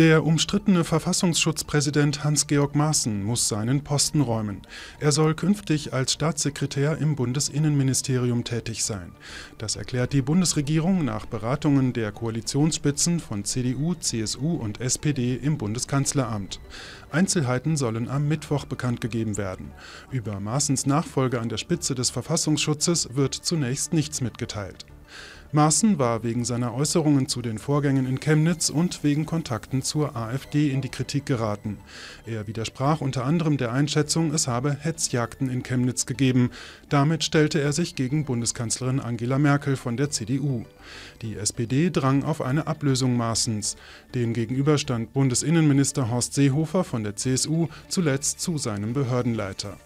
Der umstrittene Verfassungsschutzpräsident Hans-Georg Maaßen muss seinen Posten räumen. Er soll künftig als Staatssekretär im Bundesinnenministerium tätig sein. Das erklärt die Bundesregierung nach Beratungen der Koalitionsspitzen von CDU, CSU und SPD im Bundeskanzleramt. Einzelheiten sollen am Mittwoch bekannt gegeben werden. Über Maaßens Nachfolge an der Spitze des Verfassungsschutzes wird zunächst nichts mitgeteilt. Maaßen war wegen seiner Äußerungen zu den Vorgängen in Chemnitz und wegen Kontakten zur AfD in die Kritik geraten. Er widersprach unter anderem der Einschätzung, es habe Hetzjagden in Chemnitz gegeben. Damit stellte er sich gegen Bundeskanzlerin Angela Merkel von der CDU. Die SPD drang auf eine Ablösung Maaßens. Demgegenüber stand Bundesinnenminister Horst Seehofer von der CSU zuletzt zu seinem Behördenleiter.